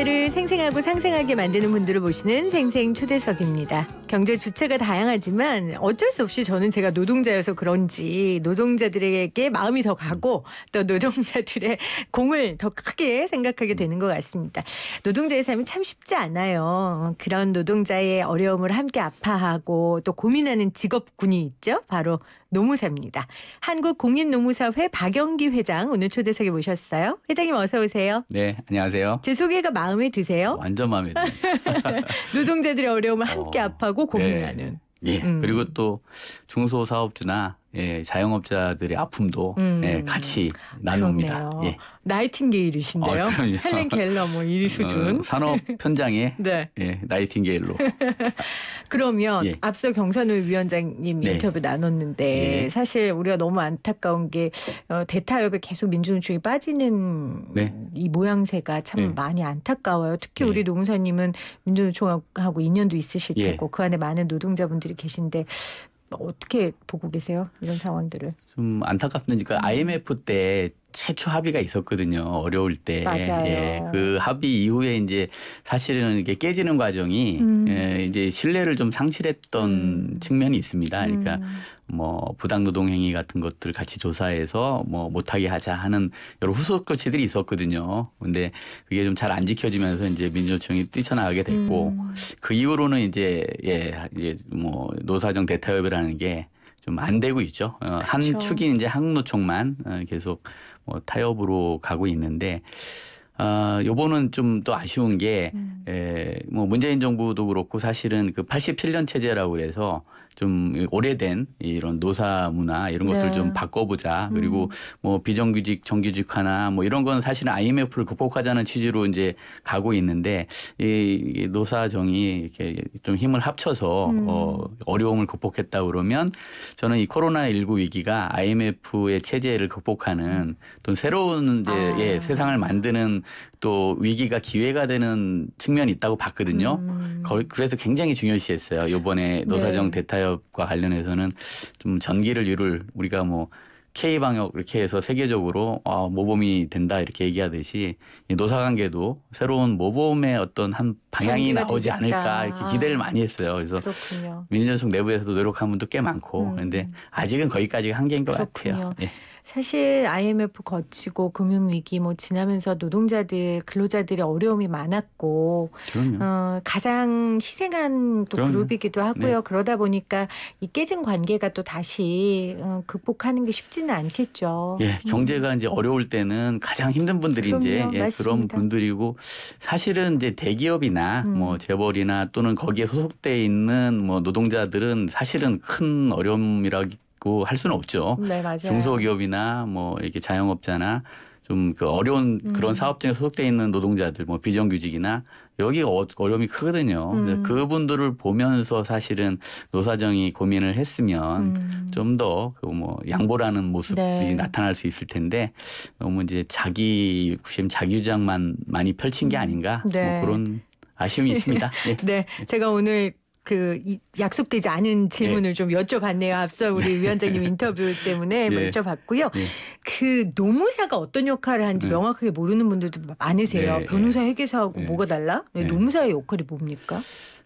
경제를 생생하고 상생하게 만드는 분들을 모시는 생생 초대석입니다. 경제 주체가 다양하지만 어쩔 수 없이 저는 제가 노동자여서 그런지 노동자들에게 마음이 더 가고 또 노동자들의 공을 더 크게 생각하게 되는 것 같습니다. 노동자의 삶이 참 쉽지 않아요. 그런 노동자의 어려움을 함께 아파하고 또 고민하는 직업군이 있죠. 바로 노무사입니다. 한국공인노무사회 박영기 회장 오늘 초대석에 모셨어요. 회장님 어서 오세요. 네, 안녕하세요. 제 소개가 마음에 드세요? 완전 마음에 드니다 노동자들의 어려움을 어, 함께 압하고 고민하는. 네. 예, 음. 그리고 또 중소사업주나 예, 자영업자들의 아픔도 예, 음. 예, 같이 나눕니다. 예. 나이팅게일이신데요. 어, 헬렌 켈러 뭐이 어, 수준. 어, 산업 편장의 네. 예, 나이팅게일로. 그러면 예. 앞서 경선을 위원장님 네. 인터뷰 나눴는데 예. 사실 우리가 너무 안타까운 게 어, 대타협에 계속 민주노총이 빠지는 네. 이 모양새가 참 네. 많이 안타까워요. 특히 네. 우리 노무사님은 민주노총하고 인연도 있으실 예. 테고 그 안에 많은 노동자분들이 계신데 어떻게 보고 계세요? 이런 상황들을. 좀 안타깝습니다. 그러니까 음. IMF 때 최초 합의가 있었거든요. 어려울 때. 예, 맞아요. 예, 그 합의 이후에 이제 사실은 이게 깨지는 과정이 음. 예, 이제 신뢰를 좀 상실했던 음. 측면이 있습니다. 그러니까 음. 뭐 부당 노동 행위 같은 것들 을 같이 조사해서 뭐 못하게 하자 하는 여러 후속 조치들이 있었거든요. 근데 그게 좀 잘 안 지켜지면서 이제 민주노총이 뛰쳐나가게 됐고 음. 그 이후로는 이제 예 이제 뭐 노사정 대타협이라는 게 좀 안 되고 있죠. 그렇죠. 한 축인 이제 한국노총만 어, 계속 뭐 타협으로 가고 있는데 어, 요번은 좀 또 아쉬운 게, 음. 에, 예, 뭐 문재인 정부도 그렇고 사실은 그 87년 체제라고 그래서 좀 오래된 이런 노사 문화 이런 것들 네. 좀 바꿔보자. 음. 그리고 뭐 비정규직, 정규직화나 뭐 이런 건 사실은 IMF를 극복하자는 취지로 이제 가고 있는데 이 노사정이 이렇게 좀 힘을 합쳐서 음. 어, 어려움을 극복했다 그러면 저는 이 코로나 19 위기가 IMF의 체제를 극복하는 음. 또 새로운 이제 아. 예, 세상을 만드는 또 위기가 기회가 되는 측면이 있다고 봤거든요. 음. 그래서 굉장히 중요시했어요. 이번에 네. 노사정 네. 대타협과 관련해서는 좀 전기를 이룰 우리가 뭐 K 방역 이렇게 해서 세계적으로 아, 모범이 된다 이렇게 얘기하듯이 노사 관계도 새로운 모범의 어떤 한 방향이 나오지 않을까 이렇게 기대를 많이 했어요. 그래서 민주연속 내부에서도 노력한 분도 꽤 많고 음. 근데 아직은 거기까지가 한계인 것 그렇군요. 같아요. 예. 사실 IMF 거치고 금융 위기 뭐 지나면서 노동자들 근로자들의 어려움이 많았고 그럼요. 어, 가장 희생한 또 그럼요. 그룹이기도 하고요. 네. 그러다 보니까 이 깨진 관계가 또 다시 어, 극복하는 게 쉽지는 않겠죠. 예, 음. 경제가 음. 이제 어려울 때는 가장 힘든 분들이 그럼요. 이제 예, 그런 분들이고 사실은 이제 대기업이나 재벌이나 뭐 음. 뭐 재벌이나 또는 거기에 소속돼 있는 뭐 노동자들은 사실은 큰 어려움이라고 할 수는 없죠. 네, 맞아요. 중소기업이나 뭐 이렇게 자영업자나 좀 그 어려운 음. 그런 사업장에 소속돼 있는 노동자들 뭐 비정규직이나 여기 어, 어려움이 크거든요. 음. 그분들을 보면서 사실은 노사정이 고민을 했으면 음. 좀더 그 뭐 양보라는 모습이 네. 나타날 수 있을 텐데 너무 이제 자기 구심 자기 주장만 많이 펼친 게 음. 아닌가 뭐 네. 뭐 그런 아쉬움이 있습니다. 네. 네. 제가 오늘 그 약속되지 않은 질문을 네. 좀 여쭤봤네요. 앞서 우리 네. 위원장님 인터뷰 네. 때문에 뭐 네. 여쭤봤고요. 네. 그 노무사가 어떤 역할을 하는지 네. 명확하게 모르는 분들도 많으세요. 변호사, 회계사하고 뭐가 달라? 노무사의 역할이 뭡니까?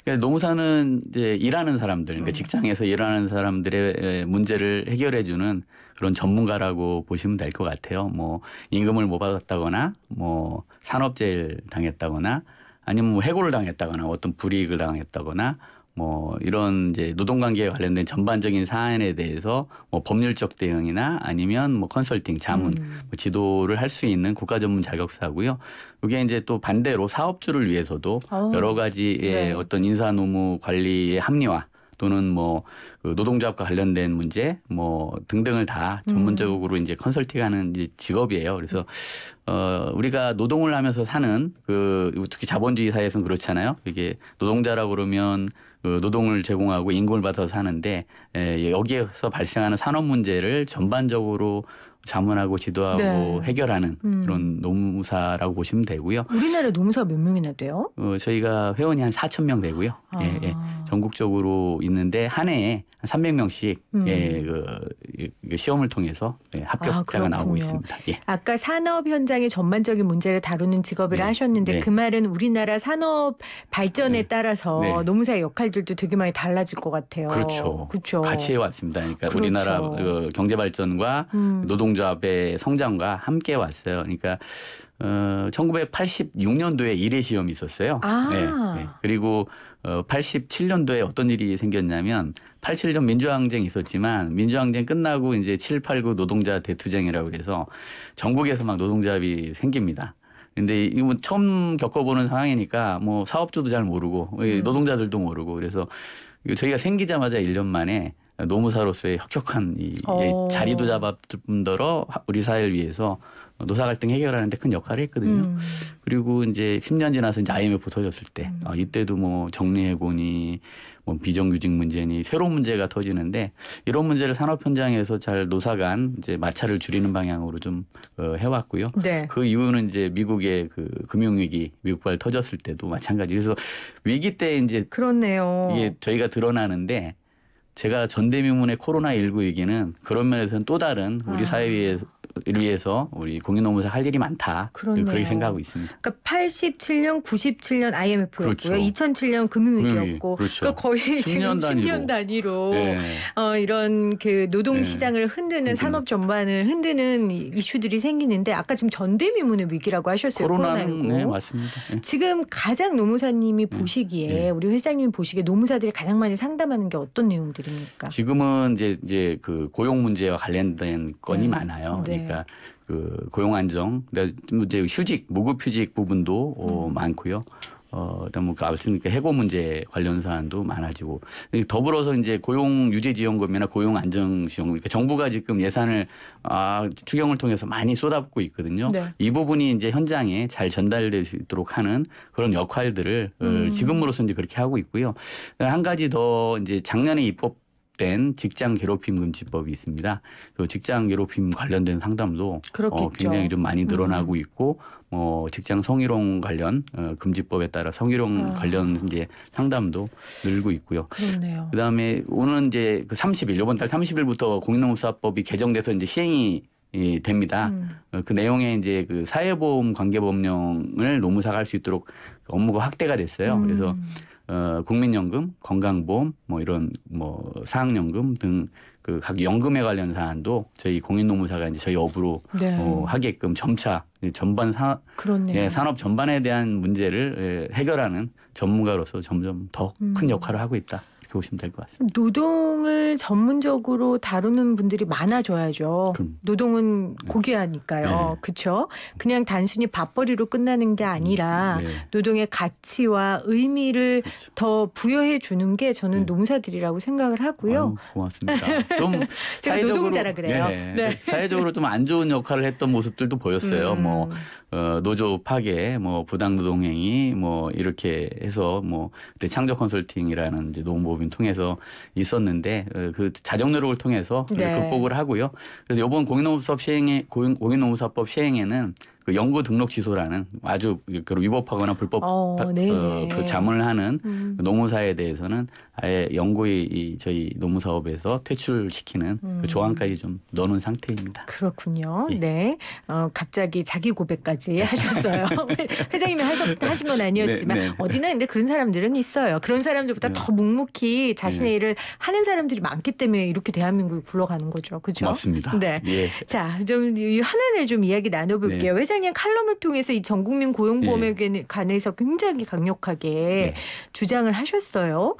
그러니까 노무사는 이제 일하는 사람들, 그러니까 음. 직장에서 일하는 사람들의 문제를 해결해 주는 그런 전문가라고 보시면 될 것 같아요. 뭐 임금을 못 받았다거나, 뭐산업재해 당했다거나. 아니면 뭐 해고를 당했다거나 어떤 불이익을 당했다거나 뭐 이런 이제 노동 관계에 관련된 전반적인 사안에 대해서 뭐 법률적 대응이나 아니면 뭐 컨설팅, 자문, 음. 뭐 지도를 할 수 있는 국가 전문 자격사고요. 이게 이제 또 반대로 사업주를 위해서도 오. 어. 여러 가지의 예, 네. 어떤 인사노무 관리의 합리화 또는 뭐그 노동조합과 관련된 문제 뭐 등등을 다 음. 전문적으로 음. 이제 컨설팅하는 이제 직업이에요. 그래서 어 우리가 노동을 하면서 사는 그 특히 자본주의 사회에서는 그렇잖아요. 이게 노동자라고 그러면 그 노동을 제공하고 임금을 받아서 사는데 에, 예, 여기에서 발생하는 산업 문제를 전반적으로 자문하고 지도하고 네. 해결하는 음. 그런 노무사라고 보시면 되고요. 우리나라 노무사 몇 명이나 돼요? 어, 저희가 회원이 한 4천 명 되고요. 아. 예, 예. 전국적으로 있는데 한 해에 한 300명씩 음. 예, 그, 그, 시험을 통해서 예, 아, 합격자가 아, 나오고 있습니다. 예. 아까 산업 현장의 전반적인 문제를 다루는 직업이 네. 하셨는데 네. 그 말은 우리나라 산업 발전에 네. 따라서 네. 노무사의 역할들도 되게 많이 달라질 것 같아요. 그렇죠. 그렇죠. 같이 해왔습니다. 그러니까 그렇죠. 우리나라 그 경제 발전과 음. 노동 노동조합의 성장과 함께 왔어요. 그러니까 어, 1986년도에 일회 시험이 있었어요. 아. 네, 네. 그리고 어, 87년도에 어떤 일이 생겼냐면 87년 민주항쟁이 있었지만 민주항쟁 끝나고 이제 7, 8, 9 노동자 대투쟁이라고 그래서 전국에서 막 노동조합이 생깁니다. 근데 이건 뭐 처음 겪어보는 상황이니까 뭐 사업주도 잘 모르고 음. 노동자들도 모르고 그래서 저희가 생기자마자 1년 만에 노무사로서의 혁혁한 이, 이 어. 자리도 잡았을 뿐더러 우리 사회를 위해서 노사 갈등 해결하는데 큰 역할을 했거든요. 음. 그리고 이제 10년 지나서 이제 IMF 터졌을 때 음. 어, 이때도 뭐정리해고니뭐 비정규직 문제니 새로운 문제가 터지는데 이런 문제를 산업 현장에서 잘 노사간 이제 마찰을 줄이는 방향으로 좀 어, 해왔고요. 네. 그 이후는 이제 미국의 그 금융위기 미국발 터졌을 때도 마찬가지. 그래서 위기 때 이제 그렇네요. 이게 저희가 드러나는데 제가 전대미문의 코로나 19 얘기는 그런 면에서는 또 다른 우리 아. 사회에 를 위해서 우리 공인노무사 할 일이 많다. 그러네요. 그렇게 생각하고 있습니다. 그러니까 87년, 97년 IMF였고요. 그렇죠. 2007년 금융위기였고 그렇죠. 그러니까 거의 10년 지금 10년 단위로 네. 어, 이런 그 노동 예. 시장을 네. 흔드는 산업 전반을 흔드는 이슈들이 생기는데 아까 지금 전대미문의 위기라고 하셨어요. 코로나는 네, 맞습니다. 예. 지금 가장 노무사님이 음. 보시기에 우리 회장님이 보시기에 노무사들이 가장 많이 상담하는 게 어떤 내용들입니까? 지금은 이제 이제 그 고용 문제와 관련된 건이 네. 많아요. 네. 그러니까 그 고용 안정, 뭐 이제 휴직, 무급 휴직 부분도 어, 음. 많고요. 어, 그다음에 그 앞서는 그 해고 문제 관련 사안도 많아지고 더불어서 이제 고용 유지 지원금이나 고용 안정 지원금 그러니까 정부가 지금 예산을 아, 추경을 통해서 많이 쏟아붓고 있거든요. 네. 이 부분이 이제 현장에 잘 전달될 수 있도록 하는 그런 역할들을 어, 음. 지금으로서 이제 그렇게 하고 있고요. 한 가지 더 이제 작년에 입법 된 직장 괴롭힘 금지법이 있습니다. 그 직장 괴롭힘 관련된 상담도 어, 그렇겠죠. 어, 굉장히 좀 많이 늘어나고 음. 있고 뭐 직장 성희롱 관련 어, 금지법에 따라 성희롱 아. 관련 이제 상담도 늘고 있고요. 그렇네요. 그다음에 오는 이제 그 30일 이번 달 30일부터 공인농사법이 개정돼서 이제 시행이 이 됩니다. 음. 어, 그 내용에 이제 그 사회보험 관계법령을 노무사가 할 수 있도록 업무가 확대가 됐어요. 음. 그래서 어, 국민연금, 건강보험, 뭐 이런 뭐 사학연금 등 그 각 연금에 관련 사안도 저희 공인노무사가 이제 저희 업으로 네. 어, 하게끔 점차 전반 사, 예, 산업 전반에 대한 문제를 예, 해결하는 전문가로서 점점 더큰 음. 역할을 하고 있다. 보시면 될 것 같습니다. 노동을 전문적으로 다루는 분들이 많아져야죠. 그럼. 노동은 네. 고귀하니까요. 네. 그렇죠? 그냥 단순히 밥벌이로 끝나는 게 아니라 음, 네. 노동의 가치와 의미를 그렇더 부여해 주는 게 저는 네. 농사들이라고 생각을 하고요. 아유, 고맙습니다. 좀 제가 사회적으로, 노동자라 그래요. 네. 네. 사회적으로 좀 안 좋은 역할을 했던 모습들도 보였어요. 음. 뭐 어, 노조 파괴, 뭐 부당 노동행위, 뭐 이렇게 해서 뭐 창조 컨설팅이라는 이제 농법인 법인 통해서 있었는데 어, 그 자정노력을 통해서 네. 극복을 하고요. 그래서 이번 공인노무사법 시행에 공인노무사법 시행에는 그 연구 등록 취소라는 아주 그 위법하거나 불법 어, 네, 어, 네. 그 자문을 하는 음. 그 노무사에 대해서는 아예 연구의 저희 노무사업에서 퇴출시키는 그 음. 그 조항까지 좀 넣는 상태입니다. 그렇군요. 예. 네. 어, 갑자기 자기 고백까지 네. 하셨어요. 회장님이 하셨, 다 하신 건 아니었지만 네, 네. 어디나 근데 그런 사람들은 있어요. 그런 사람들보다 네. 더 묵묵히 자신의 일을 하는 사람들이 많기 때문에 이렇게 대한민국을 굴러가는 거죠. 그렇죠? 맞습니다. 네. 예. 자, 좀하나는좀 이야기 나눠볼게요. 회장 선생의 칼럼을 통해서 이 전국민 고용보험에 예. 관해서 굉장히 강력하게 예. 주장을 하셨어요.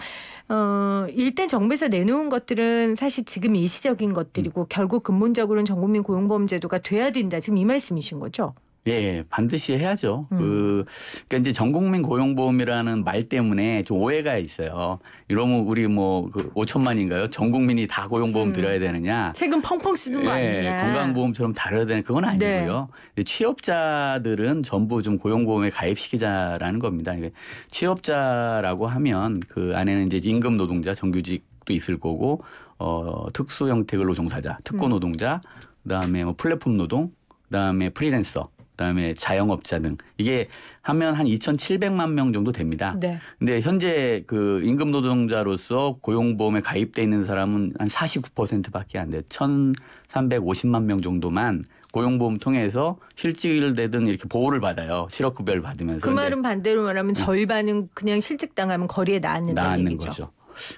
어, 일단 정부에서 내놓은 것들은 사실 지금 일시적인 것들이고 음. 결국 근본적으로는 전국민 고용보험제도가 돼야 된다. 지금 이 말씀이신 거죠? 예, 예, 반드시 해야죠. 음. 그, 그니까 이제 전국민 고용보험이라는 말 때문에 좀 오해가 있어요. 이러면 우리 뭐, 그 5천만인가요? 전국민이 다 고용보험 음. 드려야 되느냐. 세금 펑펑 쓰는 거 예, 아니냐. 건강보험처럼 다뤄야 되는 그건 네. 아니고요. 네. 취업자들은 전부 좀 고용보험에 가입시키자라는 겁니다. 취업자라고 하면 그 안에는 이제 임금 노동자, 정규직도 있을 거고, 어, 특수 형태 근로종사자, 특고 음. 노동자, 음. 그 다음에 뭐 플랫폼 노동, 그 다음에 프리랜서, 그다음에 자영업자 등 이게 하면 한 2,700만 명 정도 됩니다. 네. 근데 현재 그 임금 노동자로서 고용보험에 가입돼 있는 사람은 한 49%밖에 안 돼. 1,350만 명 정도만 고용보험 통해서 실직되든 이렇게 보호를 받아요. 실업급여를 받으면서. 그 말은 반대로 말하면 음. 절반은 그냥 실직당하면 거리에 나앉는다는 얘기죠. 거죠.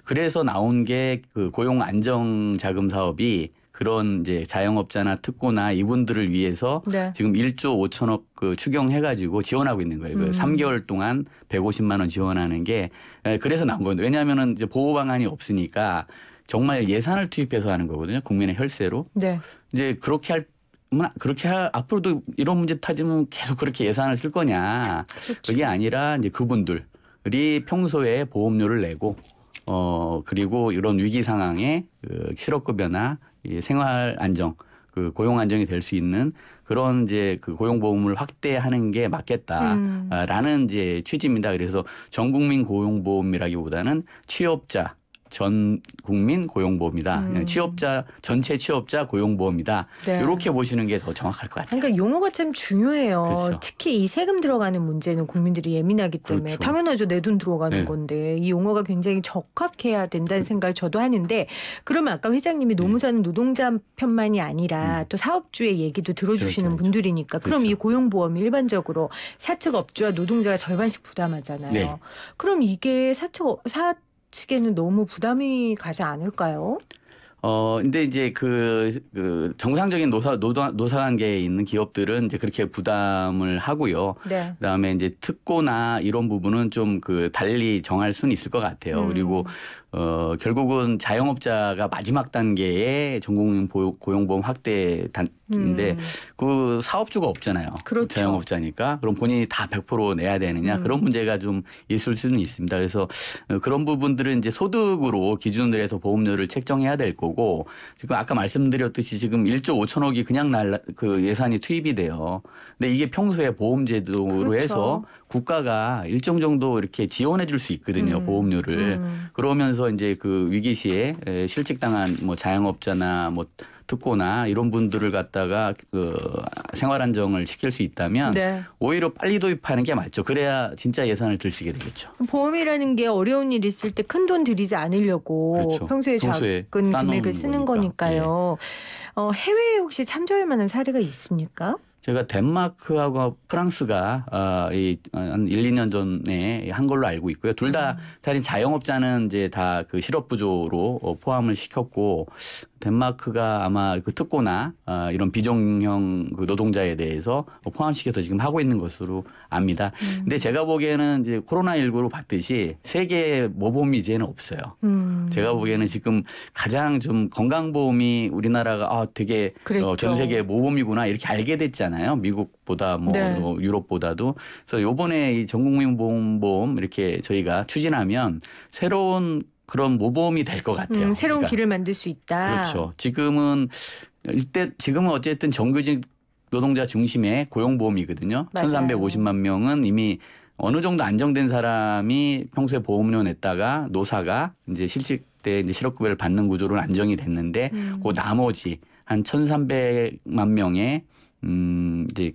그래서 나온 게 그 고용 안정 자금 사업이 그런 이제 자영업자나 특고나 이분들을 위해서 네. 지금 1조 5천억 그 추경해가지고 지원하고 있는 거예요. 음. 그 3개월 동안 150만 원 지원하는 게 예, 그래서 나온 건데 왜냐하면은 이제 보호 방안이 없으니까 정말 예산을 투입해서 하는 거거든요. 국민의 혈세로. 네. 이제 그렇게 할 뭐, 그렇게 할, 앞으로도 이런 문제 타지면 계속 그렇게 예산을 쓸 거냐 그렇죠. 그게 아니라 이제 그분들이 평소에 보험료를 내고 어 그리고 이런 위기 상황에 그 실업급여나 이 생활 안정, 그 고용 안정이 될 수 있는 그런 이제 그 고용보험을 확대하는 게 맞겠다라는 음. 이제 취지입니다. 그래서 전 국민 고용보험이라기보다는 취업자 전 국민 고용보험이다. 음. 취업자 전체 취업자 고용보험이다. 네. 이렇게 보시는 게 더 정확할 것 같아요. 그러니까 용어가 참 중요해요. 그렇죠. 특히 이 세금 들어가는 문제는 국민들이 예민하기 때문에 그렇죠. 당연하죠. 내 돈 들어가는 네. 건데 이 용어가 굉장히 적합해야 된다는 그 생각을 저도 하는데 그러면 아까 회장님이 네. 노무사는 네. 노동자 편만이 아니라 음. 또 사업주의 얘기도 들어주시는 그렇죠. 그렇죠. 분들이니까 그럼 그렇죠. 이 고용보험이 일반적으로 사측 업주와 노동자가 절반씩 부담하잖아요. 네. 그럼 이게 사측 사 측에는 너무 부담이 가지 않을까요? 어, 근데 이제 그, 그 정상적인 노사, 노사, 노사 관계에 있는 기업들은 이제 그렇게 부담을 하고요. 네. 그 다음에 이제 특고나 이런 부분은 좀 그 달리 정할 수는 있을 것 같아요. 음. 그리고 어, 결국은 자영업자가 마지막 단계에 전공 고용보험 확대 단, 근데 음. 그 사업주가 없잖아요. 그렇죠. 자영업자니까 그럼 본인이 다 100% 내야 되느냐 음. 그런 문제가 좀 있을 수는 있습니다. 그래서 어, 그런 부분들은 이제 소득으로 기준으로 해서 보험료를 책정해야 될 거고 지금 아까 말씀드렸듯이 지금 1조 5천억이 그냥 날그 예산이 투입이 돼요. 근데 이게 평소에 보험제도로 그렇죠. 해서 국가가 일정 정도 이렇게 지원해 줄 수 있거든요 음. 보험료를 음. 그러면서 이제 그 위기 시에 실직당한 뭐 자영업자나 뭐 듣거나 이런 분들을 갖다가 그 생활 안정을 시킬 수 있다면 네. 오히려 빨리 도입하는 게 맞죠. 그래야 진짜 예산을 들쓰게 되겠죠. 보험이라는 게 어려운 일 있을 때 큰 돈 들이지 않으려고 그렇죠. 평소에 작은 금액을 쓰는 거니까. 거니까요. 네. 어, 해외에 혹시 참조할 만한 사례가 있습니까? 제가 덴마크하고 프랑스가 어, 이한 어, 1, 2년 전에 한 걸로 알고 있고요. 둘다 음. 사실 자영업자는 이제 다그 실업 부조로 어, 포함을 시켰고 덴마크가 아마 그 특고나 어, 이런 비정형 그 노동자에 대해서 뭐 포함시켜서 지금 하고 있는 것으로 압니다. 음. 근데 제가 보기에는 이제 코로나19로 봤듯이 세계 모범 이제는 없어요. 음. 제가 보기에는 지금 가장 좀 건강보험이 우리나라가 아, 되게 어, 전 세계 모범이구나 이렇게 알게 됐잖아요. 미국보다 뭐 네. 뭐 유럽보다도. 그래서 요번에 이 전국민 보험보험 이렇게 저희가 추진하면 새로운 그런 모범이 될 것 같아요. 음, 새로운 그러니까. 길을 만들 수 있다. 그렇죠. 지금은 일대 지금은 어쨌든 정규직 노동자 중심의 고용보험이거든요. 맞아요. 1,350만 명은 이미 어느 정도 안정된 사람이 평소에 보험료 냈다가 노사가 이제 실직 때 이제 실업급여를 받는 구조로 안정이 됐는데 음. 그 나머지 한 1,300만 명의 음 이제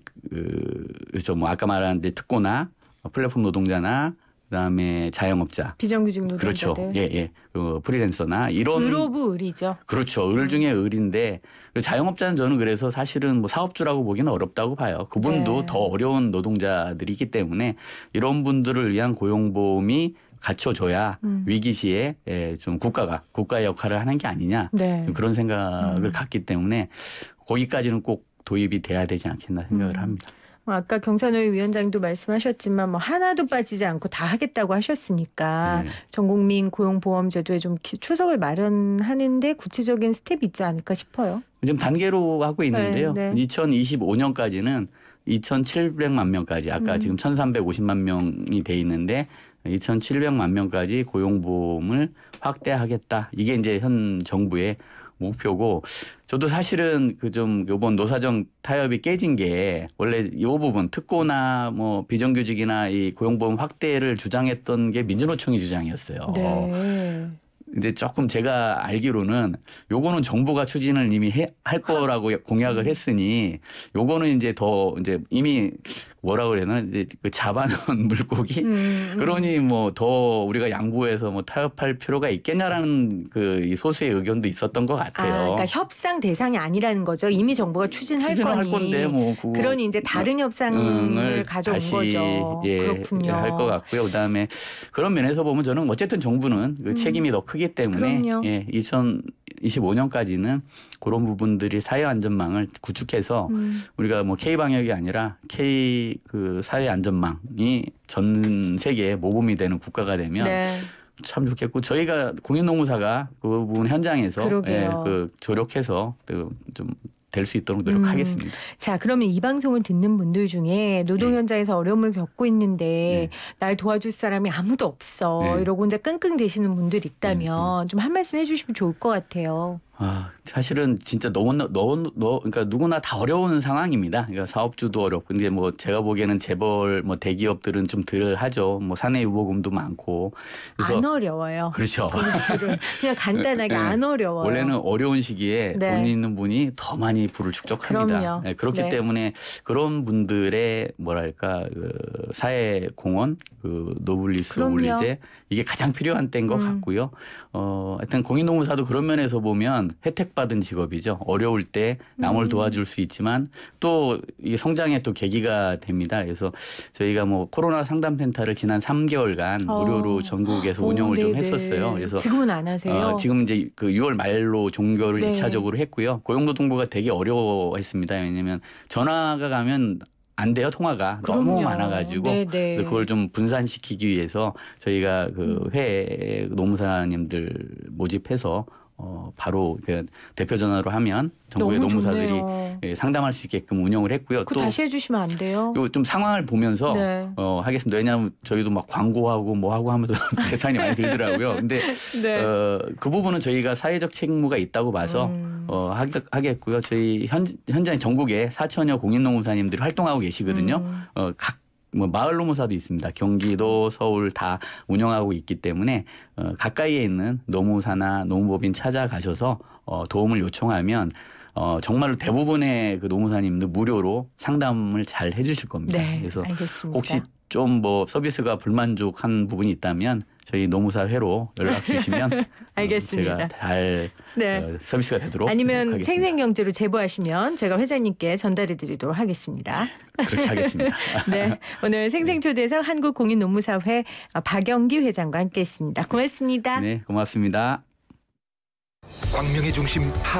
그저뭐 아까 말한 이제 특고나 플랫폼 노동자나 그다음에 자영업자, 비정규직 노동자 그렇죠. 예, 예, 그 프리랜서나 이런 의로부 을이죠. 그렇죠. 을 중에 음. 을인데 자영업자는 저는 그래서 사실은 뭐 사업주라고 보기는 어렵다고 봐요. 그분도 네. 더 어려운 노동자들이기 때문에 이런 분들을 위한 고용보험이 갖춰줘야 음. 위기 시에 예, 좀 국가가 국가의 역할을 하는 게 아니냐 네. 그런 생각을 음. 갖기 때문에 거기까지는 꼭 도입이 돼야 되지 않겠나 생각을 음. 합니다. 뭐 아까 경산호위 위원장도 말씀하셨지만 뭐 하나도 빠지지 않고 다 하겠다고 하셨으니까 음. 네. 전국민 고용보험제도에 좀 초석을 마련하는데 구체적인 스텝이 있지 않을까 싶어요. 지금 단계로 하고 있는데요. 네, 네. 2025년까지는 2,700만 명까지 아까 음. 지금 1,350만 명이 돼 있는데 2,700만 명까지 고용보험을 확대하겠다. 이게 이제 현 정부의 목표고 저도 사실은 그 좀 요번 노사정 타협이 깨진 게 원래 요 부분 특고나 뭐 비정규직이나 이 고용보험 확대를 주장했던 게 민주노총이 주장이었어요. 네. 근데 조금 제가 알기로는 요거는 정부가 추진을 이미 해, 할 거라고 공약을 음. 했으니 요거는 이제 더 이제 이미 뭐라 그래나 이제 그 잡아놓은 물고기 음, 음. 그러니 뭐 더 우리가 양보해서 뭐 타협할 필요가 있겠냐라는 그 소수의 의견도 있었던 것 아, 같아요. 아, 그러니까 협상 대상이 아니라는 거죠. 이미 정부가 추진할, 추진할 거니. 데뭐 그, 그러니 이제 다른 어, 협상을 가져온 거죠. 예, 그렇군요. 예, 할것 같고요. 그다음에 그런 면에서 보면 저는 어쨌든 정부는 그 음. 책임이 음. 더 크기 때문에 그럼요. 예, 이전 25년까지는 그런 부분들이 사회 안전망을 구축해서 음. 우리가 뭐 K 방역이 아니라 K 그 사회 안전망이 전 세계에 모범이 되는 국가가 되면 네. 참 좋겠고 저희가 공인노무사가 그 부분 현장에서 예, 그 조력해서 그좀 될수 있도록 음. 노력하겠습니다. 음. 자, 그러면 이 방송을 듣는 분들 중에 노동 현장에서 네. 어려움을 겪고 있는데 네. 날 도와줄 사람이 아무도 없어 네. 이러고 혼제 끙끙 대시는 분들 있다면 네, 네. 좀한 말씀 해주시면 좋을 것 같아요. 아, 사실은 진짜 너무 너무 너 그러니까 누구나 다 어려운 상황입니다. 그러니까 사업주도 어렵고 근데 뭐 제가 보기에는 재벌 뭐 대기업들은 좀 덜 하죠. 뭐 사내 유보금도 많고. 그래서 안 어려워요. 그렇죠. 그냥 간단하게 네. 안 어려워요. 원래는 어려운 시기에 돈 있는 분이 더 많이 많이 부를 축적합니다. 네, 그렇기 네. 때문에 그런 분들의 뭐랄까 그 사회 공헌, 그 노블리스 오블리제 이게 가장 필요한 때인 것 음. 같고요. 어, 하여튼 공인노무사도 그런 면에서 보면 혜택받은 직업이죠. 어려울 때 남을 음. 도와줄 수 있지만 또 이 성장의 또 계기가 됩니다. 그래서 저희가 뭐 코로나 상담센터를 지난 3개월간 어. 무료로 전국에서 어, 운영을 네좀 했었어요. 그래서 지금은 안 하세요? 어, 지금 이제 그 6월 말로 종결을 네. 1차적으로 했고요. 고용노동부가 되게 어려워했습니다. 왜냐면 전화가 가면 안 돼요 통화가 그럼요. 너무 많아가지고 네네. 네. 그걸 좀 분산시키기 위해서 저희가 그 음. 회에 노무사님들 모집해서 어, 바로 그 대표 전화로 하면 정부의 너무 노무사들이 예, 상담할 수 있게끔 운영을 했고요. 또 다시 해주시면 안 돼요. 요좀 상황을 보면서 네. 어, 하겠습니다. 왜냐하면 저희도 막 광고하고 뭐 하고 하면서 예산이 많이 들더라고요. 근데 네. 어, 그 부분은 저희가 사회적 책무가 있다고 봐서 음. 어, 하겠고요. 저희 현, 현에 전국에 4천여 공인노무사님들이 활동하고 계시거든요. 음. 어, 각뭐 마을 노무사도 있습니다. 경기도, 서울 다 운영하고 있기 때문에 어, 가까이에 있는 노무사나 노무법인 찾아가셔서 어, 도움을 요청하면 어, 정말로 대부분의 그 노무사님들 무료로 상담을 잘 해주실 겁니다. 네, 그래서 알겠습니다. 혹시 좀 뭐 서비스가 불만족한 부분이 있다면 저희 노무사 회로 연락 주시면 알겠습니다. 제가 잘 네. 어, 서비스가 되도록 아니면 생생경제로 제보하시면 제가 회장님께 전달해 드리도록 하겠습니다. 그렇게 하겠습니다. 네. 오늘 생생초대석 네. 한국공인노무사회 박영기 회장과 함께했습니다. 고맙습니다. 네, 고맙습니다. 광명의 중심 하